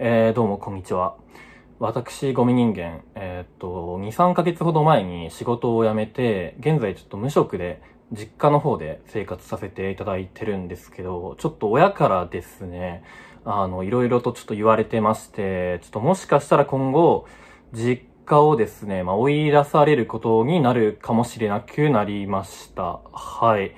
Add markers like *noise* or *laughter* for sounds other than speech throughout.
えー、どうもこんにちは。私、ゴミ人間、えー、っと、2、3ヶ月ほど前に仕事を辞めて、現在ちょっと無職で、実家の方で生活させていただいてるんですけど、ちょっと親からですね、あの、いろいろとちょっと言われてまして、ちょっともしかしたら今後、実家をですね、まあ、追い出されることになるかもしれなくなりました。はい。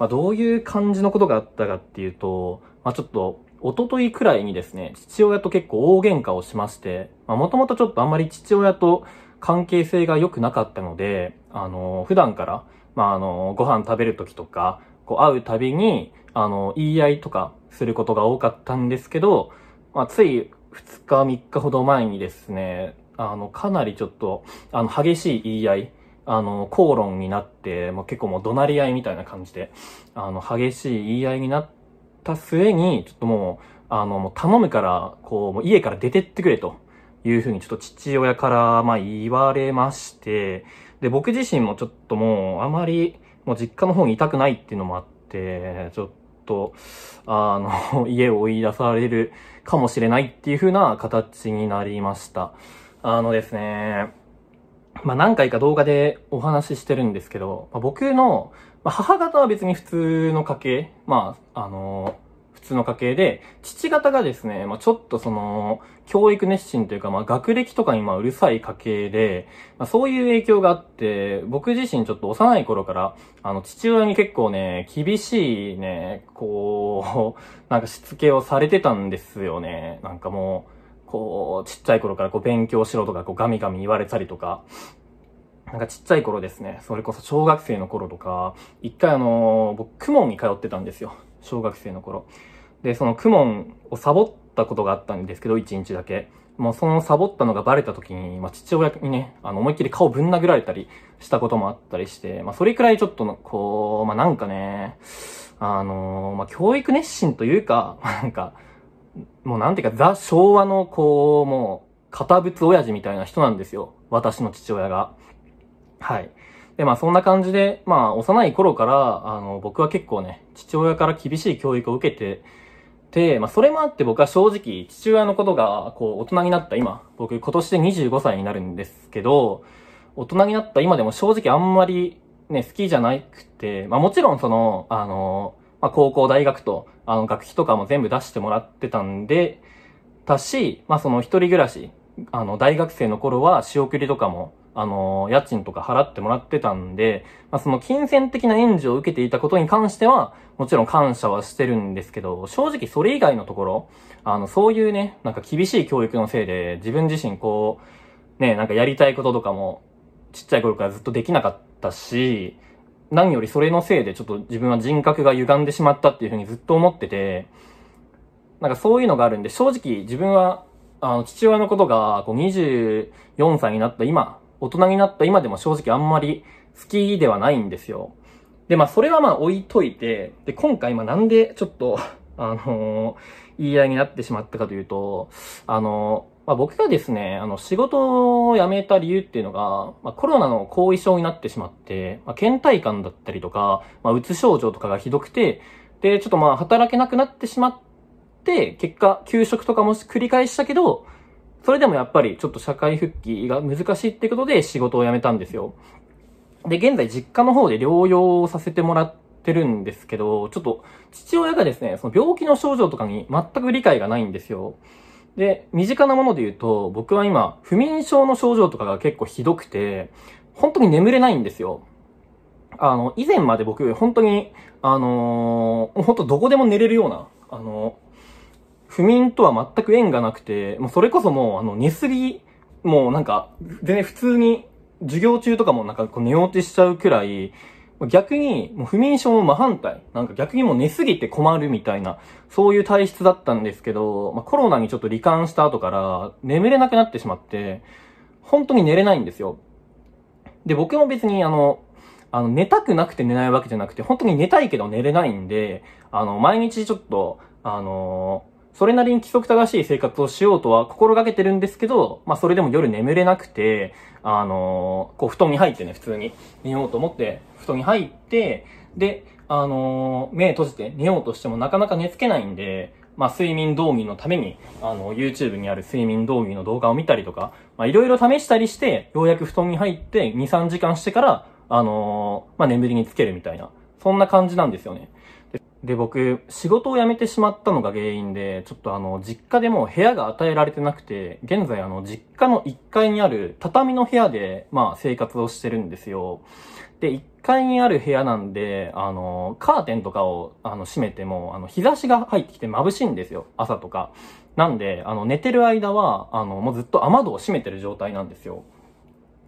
まあ、どういう感じのことがあったかっていうと、まあ、ちょっと、一昨日くらいにですね、父親と結構大喧嘩をしまして、まあもともとちょっとあんまり父親と関係性が良くなかったので、あの、普段から、まああの、ご飯食べる時とか、こう会うたびに、あの、言い合いとかすることが多かったんですけど、まあつい2日3日ほど前にですね、あの、かなりちょっと、あの、激しい言い合い、あの、口論になって、もう結構もう怒鳴り合いみたいな感じで、あの、激しい言い合いになって、った末に、ちょっともう、あの、もう頼むから、こう、もう家から出てってくれというふうにちょっと父親から、まあ言われまして、で、僕自身もちょっともう、あまり、もう実家の方にいたくないっていうのもあって、ちょっと、あの、*laughs* 家を追い出されるかもしれないっていうふうな形になりました。あのですね、まあ何回か動画でお話ししてるんですけど、まあ、僕の、まあ、母方は別に普通の家系、まあ、あのー、普通の家系で、父方がですね、まあ、ちょっとその、教育熱心というか、まあ、学歴とかにまあ、うるさい家系で、まあ、そういう影響があって、僕自身ちょっと幼い頃から、あの、父親に結構ね、厳しいね、こう、*laughs* なんかしつけをされてたんですよね。なんかもう、こう、ちっちゃい頃からこう勉強しろとか、こうガミガミ言われたりとか、なんかちっちゃい頃ですね、それこそ小学生の頃とか、一回あのー、僕、クモンに通ってたんですよ。小学生の頃。で、そのクモンをサボったことがあったんですけど、一日だけ。もうそのサボったのがバレた時に、まあ、父親にね、あの、思いっきり顔ぶん殴られたりしたこともあったりして、まあ、それくらいちょっと、の、こう、まあ、なんかね、あのー、まあ、教育熱心というか、*laughs* なんか、もうなんていうか、ザ・昭和の、こう、もう、堅物親父みたいな人なんですよ。私の父親が。はい。で、まあそんな感じで、まあ幼い頃から、あの、僕は結構ね、父親から厳しい教育を受けてて、まあそれもあって僕は正直、父親のことが、こう、大人になった今、僕今年で25歳になるんですけど、大人になった今でも正直あんまりね、好きじゃなくて、まあもちろんその、あの、まあ高校、大学と、あの、学費とかも全部出してもらってたんで、たし、まあその一人暮らし、あの、大学生の頃は仕送りとかもあの、家賃とか払ってもらってたんで、まあ、その金銭的な援助を受けていたことに関しては、もちろん感謝はしてるんですけど、正直それ以外のところ、あの、そういうね、なんか厳しい教育のせいで、自分自身こう、ね、なんかやりたいこととかも、ちっちゃい頃からずっとできなかったし、何よりそれのせいでちょっと自分は人格が歪んでしまったっていうふうにずっと思ってて、なんかそういうのがあるんで、正直自分は、あの、父親のことが、こう、24歳になった今大人になった今でも正直あんまり好きではないんですよ。で、まあ、それはまあ置いといて、で、今回、まなんでちょっと *laughs* あのー、言い合いになってしまったかというと、あのー、まあ、僕がですね、あの、仕事を辞めた理由っていうのが、まあ、コロナの後遺症になってしまって、まあ、倦怠感だったりとか、まあ、うつ症状とかがひどくて、で、ちょっとまあ、働けなくなってしまって、結果、休職とかもし繰り返したけど、それでもやっぱりちょっと社会復帰が難しいってことで仕事を辞めたんですよ。で、現在実家の方で療養をさせてもらってるんですけど、ちょっと父親がですね、その病気の症状とかに全く理解がないんですよ。で、身近なもので言うと、僕は今、不眠症の症状とかが結構ひどくて、本当に眠れないんですよ。あの、以前まで僕、本当に、あのー、本当どこでも寝れるような、あのー不眠とは全く縁がなくて、もうそれこそもう、あの、寝すぎ、もうなんか、全然普通に、授業中とかもなんかこう寝落ちしちゃうくらい、逆に、もう不眠症も真反対。なんか逆にもう寝すぎて困るみたいな、そういう体質だったんですけど、まあ、コロナにちょっと罹患した後から眠れなくなってしまって、本当に寝れないんですよ。で、僕も別にあの、あの、寝たくなくて寝ないわけじゃなくて、本当に寝たいけど寝れないんで、あの、毎日ちょっと、あのーそれなりに規則正しい生活をしようとは心がけてるんですけど、まあそれでも夜眠れなくて、あのー、こう布団に入ってね、普通に寝ようと思って、布団に入って、で、あのー、目閉じて寝ようとしてもなかなか寝つけないんで、まあ睡眠導入のために、あの、YouTube にある睡眠導入の動画を見たりとか、まあいろいろ試したりして、ようやく布団に入って2、3時間してから、あのー、まあ眠りにつけるみたいな、そんな感じなんですよね。で、僕、仕事を辞めてしまったのが原因で、ちょっとあの、実家でも部屋が与えられてなくて、現在あの、実家の1階にある畳の部屋で、まあ、生活をしてるんですよ。で、1階にある部屋なんで、あの、カーテンとかを、あの、閉めても、あの、日差しが入ってきて眩しいんですよ、朝とか。なんで、あの、寝てる間は、あの、もうずっと雨戸を閉めてる状態なんですよ。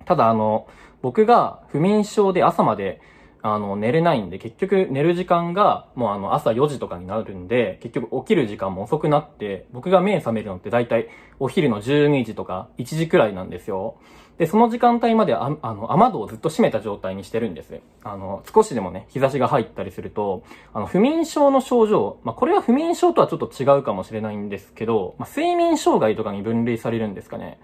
ただあの、僕が不眠症で朝まで、あの、寝れないんで、結局寝る時間が、もうあの、朝4時とかになるんで、結局起きる時間も遅くなって、僕が目覚めるのって大体、お昼の12時とか1時くらいなんですよ。で、その時間帯まであ、あの、雨戸をずっと閉めた状態にしてるんです。あの、少しでもね、日差しが入ったりすると、あの、不眠症の症状、まあ、これは不眠症とはちょっと違うかもしれないんですけど、まあ、睡眠障害とかに分類されるんですかね。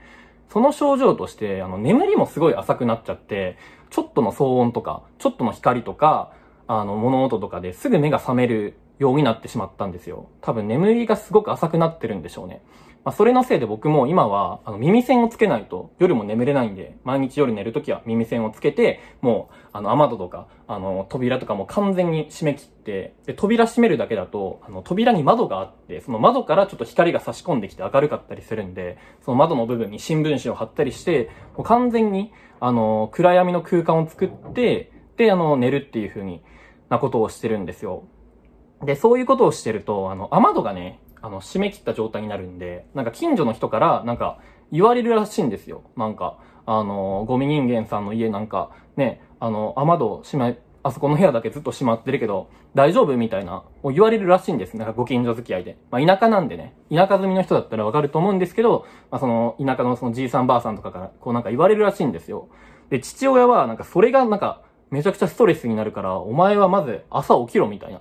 その症状として、あの、眠りもすごい浅くなっちゃって、ちょっとの騒音とか、ちょっとの光とか、あの、物音とかですぐ目が覚めるようになってしまったんですよ。多分眠りがすごく浅くなってるんでしょうね。まあ、それのせいで僕も今は、あの、耳栓をつけないと夜も眠れないんで、毎日夜寝るときは耳栓をつけて、もう、あの、雨戸とか、あの、扉とかも完全に閉め切って、で、扉閉めるだけだと、あの、扉に窓があって、その窓からちょっと光が差し込んできて明るかったりするんで、その窓の部分に新聞紙を貼ったりして、もう完全に、あの、暗闇の空間を作って、で、あの、寝るっていう風になことをしてるんですよ。で、そういうことをしてると、あの、雨戸がね、あの、締め切った状態になるんで、なんか近所の人から、なんか、言われるらしいんですよ。なんか、あの、ゴミ人間さんの家なんか、ね、あの、雨戸閉め、あそこの部屋だけずっと閉まってるけど、大丈夫みたいな、を言われるらしいんです。なんかご近所付き合いで。まあ田舎なんでね、田舎住みの人だったらわかると思うんですけど、まあその、田舎のそのじいさんばあさんとかから、こうなんか言われるらしいんですよ。で、父親はなんかそれがなんか、めちゃくちゃストレスになるから、お前はまず朝起きろみたいな。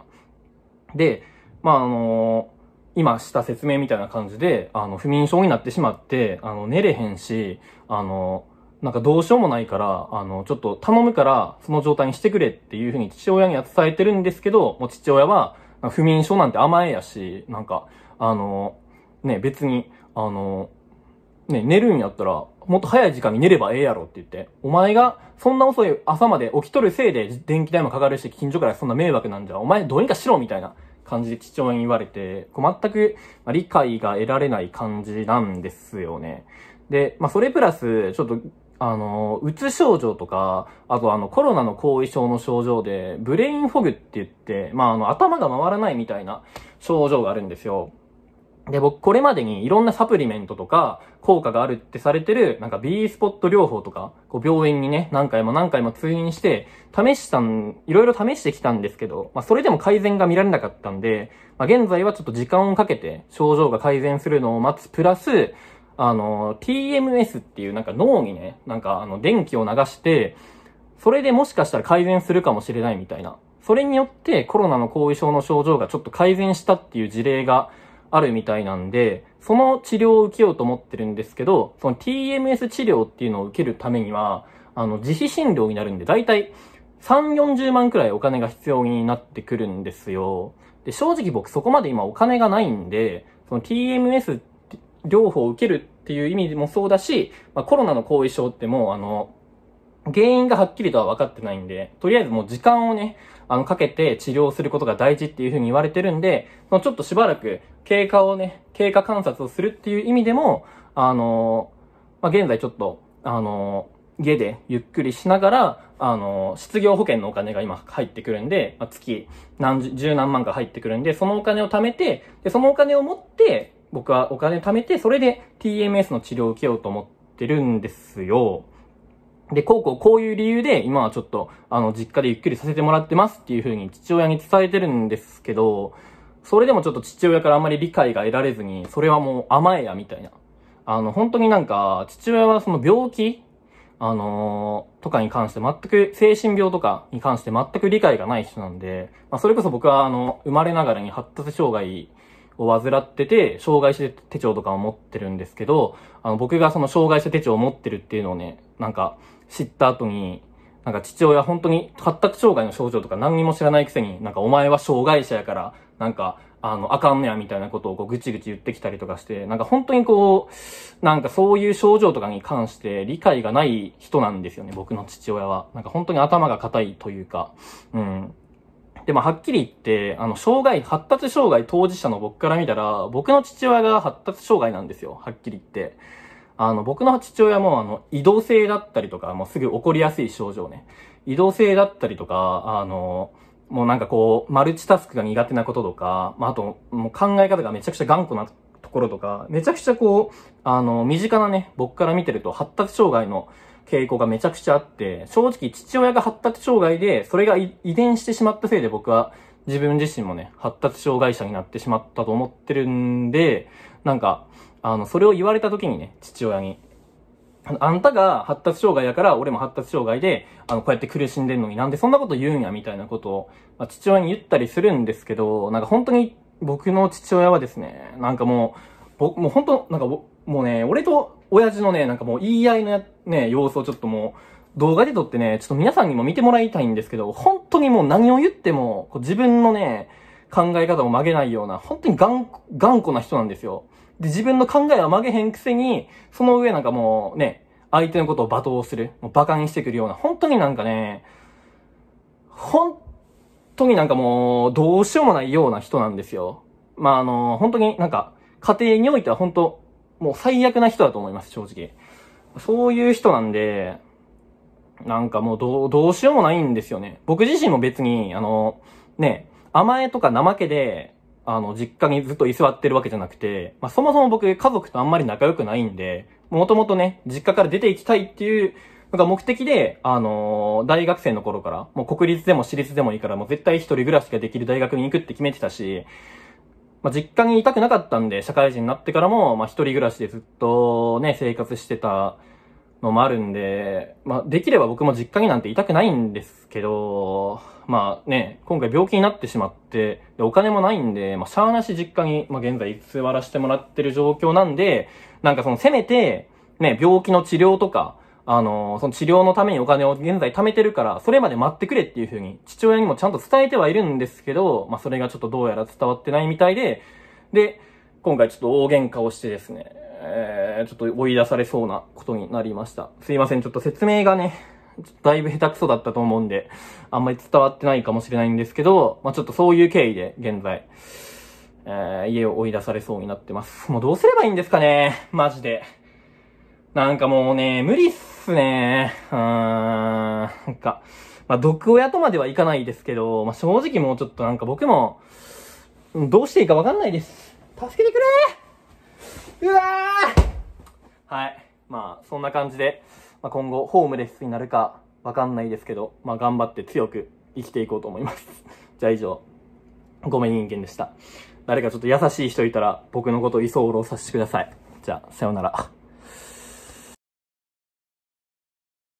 で、まああのー今した説明みたいな感じで、あの、不眠症になってしまって、あの、寝れへんし、あの、なんかどうしようもないから、あの、ちょっと頼むから、その状態にしてくれっていうふうに父親には伝えてるんですけど、もう父親は、不眠症なんて甘えやし、なんか、あの、ね、別に、あの、ね、寝るんやったら、もっと早い時間に寝ればええやろって言って、お前がそんな遅い朝まで起きとるせいで電気代もかかるし、近所からそんな迷惑なんじゃ、お前どうにかしろみたいな感じで父親に言われて、こう全く理解が得られない感じなんですよね。で、まあ、それプラス、ちょっと、あの、うつ症状とか、あとあの、コロナの後遺症の症状で、ブレインフォグって言って、まあ、あの、頭が回らないみたいな症状があるんですよ。で、僕、これまでにいろんなサプリメントとか、効果があるってされてる、なんか B スポット療法とか、こう病院にね、何回も何回も通院して、試したん、いろいろ試してきたんですけど、まあ、それでも改善が見られなかったんで、まあ、現在はちょっと時間をかけて、症状が改善するのを待つ、プラス、あの、TMS っていうなんか脳にね、なんかあの、電気を流して、それでもしかしたら改善するかもしれないみたいな。それによってコロナの後遺症の症状がちょっと改善したっていう事例が、あるみたいなんで、その治療を受けようと思ってるんですけど、その TMS 治療っていうのを受けるためには、あの、自費診療になるんで、だいたい3、40万くらいお金が必要になってくるんですよ。で、正直僕そこまで今お金がないんで、その TMS 療法を受けるっていう意味もそうだし、まあ、コロナの後遺症ってもうあの、原因がはっきりとは分かってないんで、とりあえずもう時間をね、あの、かけて治療することが大事っていうふうに言われてるんで、ちょっとしばらく経過をね、経過観察をするっていう意味でも、あのまあ、現在ちょっと、あの家でゆっくりしながら、あの失業保険のお金が今入ってくるんで、まあ、月何十、十何万か入ってくるんで、そのお金を貯めて、で、そのお金を持って、僕はお金貯めて、それで TMS の治療を受けようと思ってるんですよ。で、こうこうこういう理由で、今はちょっと、あの、実家でゆっくりさせてもらってますっていう風に父親に伝えてるんですけど、それでもちょっと父親からあんまり理解が得られずに、それはもう甘えや、みたいな。あの、本当になんか、父親はその病気あのー、とかに関して全く、精神病とかに関して全く理解がない人なんで、まあ、それこそ僕はあの、生まれながらに発達障害を患ってて、障害者手帳とかを持ってるんですけど、あの、僕がその障害者手帳を持ってるっていうのをね、なんか、知った後に、なんか父親本当に発達障害の症状とか何にも知らないくせに、なんかお前は障害者やから、なんか、あの、あかんねやみたいなことをこうぐちぐち言ってきたりとかして、なんか本当にこう、なんかそういう症状とかに関して理解がない人なんですよね、僕の父親は。なんか本当に頭が硬いというか、うん。でもはっきり言って、あの、障害、発達障害当事者の僕から見たら、僕の父親が発達障害なんですよ、はっきり言って。あの、僕の父親も、あの、移動性だったりとか、もうすぐ起こりやすい症状ね。移動性だったりとか、あの、もうなんかこう、マルチタスクが苦手なこととか、まあ、あと、もう考え方がめちゃくちゃ頑固なところとか、めちゃくちゃこう、あの、身近なね、僕から見てると発達障害の傾向がめちゃくちゃあって、正直父親が発達障害で、それが遺伝してしまったせいで僕は自分自身もね、発達障害者になってしまったと思ってるんで、なんか、あの、それを言われた時にね、父親に。あんたが発達障害やから、俺も発達障害で、あの、こうやって苦しんでんのになんでそんなこと言うんや、みたいなことを、まあ、父親に言ったりするんですけど、なんか本当に僕の父親はですね、なんかもう、僕、もう本当、なんかもうね、俺と親父のね、なんかもう言い合いのね、様子をちょっともう、動画で撮ってね、ちょっと皆さんにも見てもらいたいんですけど、本当にもう何を言っても、自分のね、考え方を曲げないような、本当に頑固な人なんですよ。で、自分の考えは曲げへんくせに、その上なんかもうね、相手のことを罵倒する、もう馬鹿にしてくるような、本当になんかね、本当になんかもう、どうしようもないような人なんですよ。まあ、あの、本当になんか、家庭においては本当、もう最悪な人だと思います、正直。そういう人なんで、なんかもうどう、どうしようもないんですよね。僕自身も別に、あの、ね、甘えとか怠けで、あの、実家にずっと居座ってるわけじゃなくて、まあ、そもそも僕家族とあんまり仲良くないんで、もともとね、実家から出ていきたいっていうのが目的で、あのー、大学生の頃から、もう国立でも私立でもいいから、もう絶対一人暮らしができる大学に行くって決めてたし、まあ、実家にいたくなかったんで、社会人になってからも、まあ、一人暮らしでずっとね、生活してたのもあるんで、まあ、できれば僕も実家になんていたくないんですけど、まあね、今回病気になってしまって、でお金もないんで、まあ、しゃーなし実家に、まあ、現在座らせてもらってる状況なんで、なんかその、せめて、ね、病気の治療とか、あのー、その治療のためにお金を現在貯めてるから、それまで待ってくれっていうふうに、父親にもちゃんと伝えてはいるんですけど、まあ、それがちょっとどうやら伝わってないみたいで、で、今回ちょっと大喧嘩をしてですね、えー、ちょっと追い出されそうなことになりました。すいません、ちょっと説明がね、だいぶ下手くそだったと思うんで、あんまり伝わってないかもしれないんですけど、まあ、ちょっとそういう経緯で現在、えー、家を追い出されそうになってます。もうどうすればいいんですかねマジで。なんかもうね、無理っすね。うーん、なんか、まあ、毒親とまではいかないですけど、まあ、正直もうちょっとなんか僕も、どうしていいかわかんないです。助けてくれうわはい。まあ、そんな感じで、まあ、今後、ホームレスになるか、わかんないですけど、まあ、頑張って強く生きていこうと思います。*laughs* じゃあ以上、ごめん人間でした。誰かちょっと優しい人いたら、僕のこと居候させてください。じゃあ、さようなら。